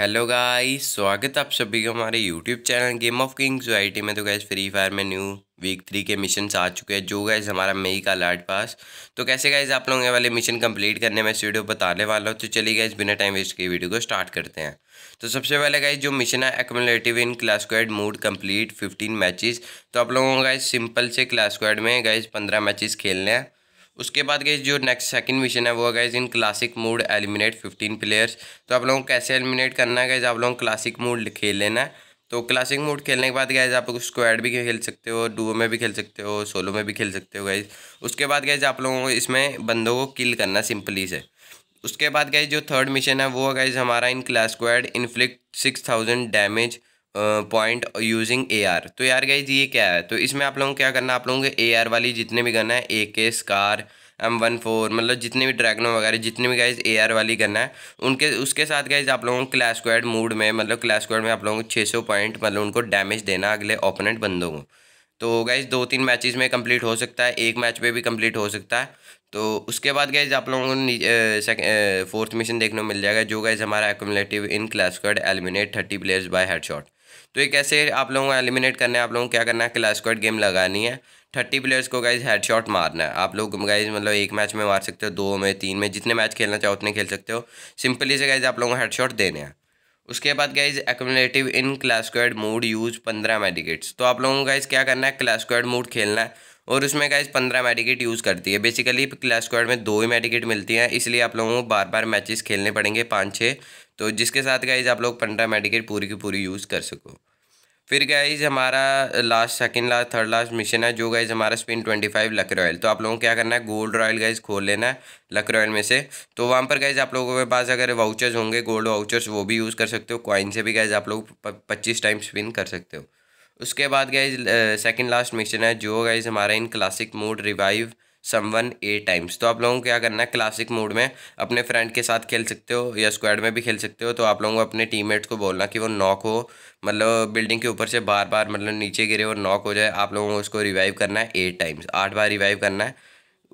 hello guys स्वागत आप सभी का हमारे YouTube channel Game of Kings YT में तो गैस फ्री फायर में न्यू वीक थ्री के मिशंस आ चुके हैं जो गैस हमारा मई का लाट पास तो कैसे गैस आप लोगों वाले मिशन कंप्लीट करने में इस वीडियो बताने वाला हूँ तो चलिए गैस बिना टाइम वेस्ट के वीडियो को स्टार्ट करते हैं तो सबसे पहले गए जो मिशन है accumulative in class mode complete fifteen matches तो आप लोगों को गैस सिंपल से क्लास में गए पंद्रह मैचेज खेलने हैं उसके बाद गई जो नेक्स्ट सेकंड मिशन है वो guys in classic mode eliminate fifteen players तो आप लोगों को कैसे एलिमिनेट करना है गैज आप लोगों को क्लासिक मूड खेल लेना है तो क्लासिक मूड खेलने के बाद गैज आप लोग स्क्वाड भी खेल सकते हो डुओ में भी खेल सकते हो सोलो में भी खेल सकते हो गैज उसके बाद गैज आप लोगों को इसमें बंदों को किल करना सिंपली से उसके बाद गए जो थर्ड मिशन है वो गैज हमारा in class squad inflict six thousand damage point using A R तो यार गाइज ये क्या है तो इसमें आप लोगों को क्या करना आप लोगों के ए आर वाली जितने भी गन है ए के स्कार एम वन फोर मतलब जितने भी ड्रैगनो वगैरह जितने भी गाइज ए आर वाली गन है उनके उसके साथ गाइज आप लोगों को क्लैश क्वाइड मूड में मतलब क्लैश क्वाइड में आप लोगों को छः सौ पॉइंट मतलब उनको डैमेज देना अगले ओपोनेंट बंदों को तो गाइज दो तीन मैचेस में कंप्लीट हो सकता है एक मैच में भी कंप्लीट हो सकता है तो उसके बाद गाइज आप लोगों को फोर्थ मिशन देखने को मिल जाएगा जो गाइज हमारा accumulative in class squad eliminate thirty players by shot तो ये कैसे आप लोगों को एलिमिनेट करना है आप लोगों को क्या करना है क्लास स्क्वाड गेम लगानी है थर्टी प्लेयर्स को गाइज हेडशॉट मारना है आप लोग गाइज मतलब एक मैच में मार सकते हो दो में तीन में जितने मैच खेलना चाहो उतने खेल सकते हो सिंपली से गाइज आप लोगों को हेडशॉट देने हैं उसके बाद guys accumulative in class squad mode use पंद्रह मेडिकेट्स तो आप लोगों को गाइज क्या करना है क्लास स्क्वाड मूड खेलना है और उसमें गाइज पंद्रह मेडिकेट यूज़ करती है बेसिकली क्लास स्क्वाड में दो ही मेडिकेट मिलती हैं इसलिए आप लोगों को बार बार मैचेस खेलने पड़ेंगे पाँच छः तो जिसके साथ गाइज आप लोग पंद्रह मेडिकेट पूरी की पूरी यूज़ कर सको फिर गाइज हमारा last second last third last mission है जो गाइज हमारा spin twenty five luck royale तो आप लोगों को क्या करना है गोल्ड रॉयल गाइज खोल लेना है लक रॉयल में से तो वहाँ पर गाइज आप लोगों के पास अगर वाउचर्स होंगे गोल्ड वाउचर्स वो भी यूज़ कर सकते हो कॉइन से भी गाइज आप लोग पच्चीस टाइम स्पिन कर सकते हो उसके बाद गाइज सेकंड लास्ट मिक्सचर है जो गाइज हमारा in classic mode revive someone eight times तो आप लोगों को क्या करना है क्लासिक मूड में अपने फ्रेंड के साथ खेल सकते हो या स्क्वाड में भी खेल सकते हो तो आप लोगों को अपने टीममेट्स को बोलना कि वो नॉक हो मतलब बिल्डिंग के ऊपर से बार बार मतलब नीचे गिरे और नॉक हो जाए आप लोगों को उसको रिवाइव करना है एट टाइम्स आठ बार रिवाइव करना है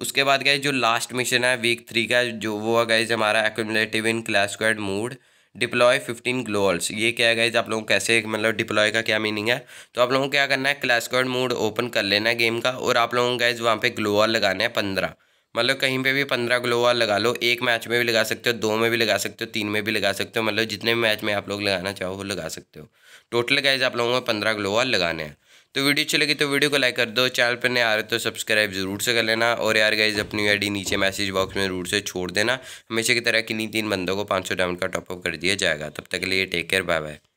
उसके बाद गए जो लास्ट मिशन है वीक थ्री का जो वो है गाइज हमारा accumulative in class squad mode deploy fifteen gloo walls ये क्या है गाइज आप लोगों को कैसे मतलब डिप्लॉय का क्या मीनिंग है तो आप लोगों को क्या करना है क्लासिकॉड मोड ओपन कर लेना है गेम का और आप लोगों को गाइज वहाँ पे ग्लोअल लगाना है पंद्रह मतलब कहीं पे भी पंद्रह ग्लोअल लगा लो एक मैच में भी लगा सकते हो दो में भी लगा सकते हो तीन में भी लगा सकते हो मतलब जितने भी मैच में आप लोग लगाना चाहो वो लगा सकते हो टोटल गाइज आप लोगों को पंद्रह ग्लोअल लगाने हैं तो वीडियो अच्छी लगी तो वीडियो को लाइक कर दो चैनल पर नए आ रहे तो सब्सक्राइब जरूर से कर लेना और यार गाइज अपनी आईडी नीचे मैसेज बॉक्स में जरूर से छोड़ देना हमेशा की तरह किन्हीं तीन बंदों को पाँच सौ डाउन का टॉपअप कर दिया जाएगा तब तक के लिए टेक केयर बाय बाय